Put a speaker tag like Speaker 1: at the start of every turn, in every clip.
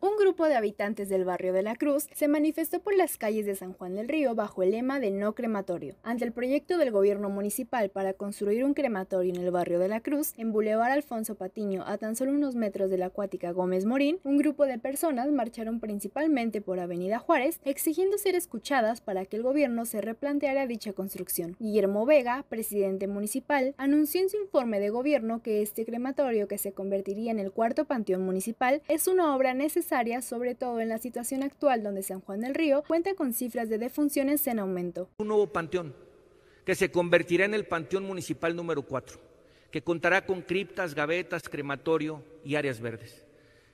Speaker 1: Un grupo de habitantes del barrio de la Cruz se manifestó por las calles de San Juan del Río bajo el lema de no crematorio, ante el proyecto del gobierno municipal para construir un crematorio en el barrio de la Cruz, en Boulevard Alfonso Patiño, a tan solo unos metros de la acuática Gómez Morín, un grupo de personas marcharon principalmente por Avenida Juárez, exigiendo ser escuchadas para que el gobierno se replanteara dicha construcción. Guillermo Vega, presidente municipal, anunció en su informe de gobierno que este crematorio, que se convertiría en el cuarto panteón municipal, es una obra necesaria necesaria, sobre todo en la situación actual donde San Juan del Río cuenta con cifras de defunciones en
Speaker 2: aumento. Un nuevo panteón que se convertirá en el Panteón Municipal número 4, que contará con criptas, gavetas, crematorio y áreas verdes.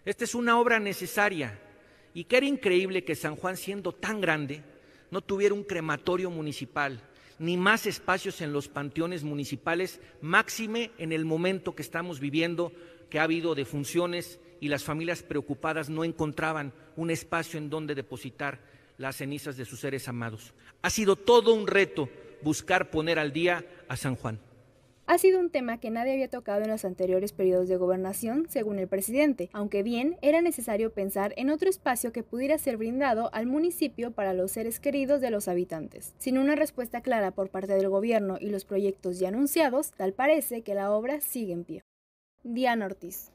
Speaker 2: Esta es una obra necesaria y que era increíble que San Juan, siendo tan grande, no tuviera un crematorio municipal, ni más espacios en los panteones municipales, máxime en el momento que estamos viviendo, que ha habido defunciones y las familias preocupadas no encontraban un espacio en donde depositar las cenizas de sus seres amados. Ha sido todo un reto buscar poner al día a San Juan.
Speaker 1: Ha sido un tema que nadie había tocado en los anteriores periodos de gobernación, según el presidente, aunque bien era necesario pensar en otro espacio que pudiera ser brindado al municipio para los seres queridos de los habitantes. Sin una respuesta clara por parte del gobierno y los proyectos ya anunciados, tal parece que la obra
Speaker 2: sigue en pie. Diana Ortiz.